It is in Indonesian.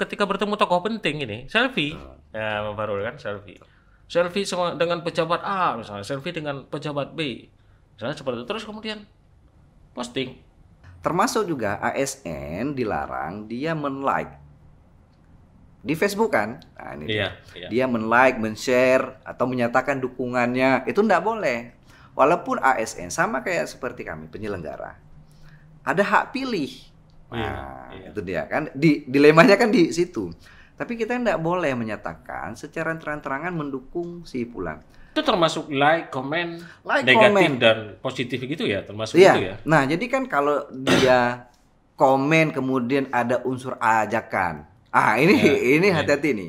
ketika bertemu tokoh penting ini selfie uh. ya baru kan selfie selfie sama dengan pejabat A misalnya selfie dengan pejabat B misalnya seperti itu terus kemudian posting termasuk juga ASN dilarang dia men-like di Facebook kan nah, ini iya, dia iya. dia men-like men-share atau menyatakan dukungannya itu tidak boleh walaupun ASN sama kayak seperti kami penyelenggara ada hak pilih Iya, nah, iya, itu dia kan di dilemanya kan di situ. Tapi kita tidak boleh menyatakan secara terang-terangan mendukung si Pulang. Itu termasuk like, comment, like, negatif comment. dan positif gitu ya, termasuk iya. itu ya. Nah, jadi kan kalau dia komen kemudian ada unsur ajakan. Ah, ini ya, ini iya. hati-hati nih.